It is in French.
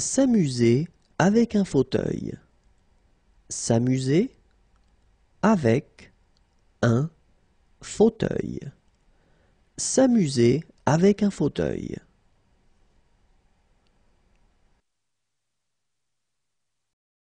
S'amuser avec un fauteuil. S'amuser avec un fauteuil. S'amuser avec un fauteuil.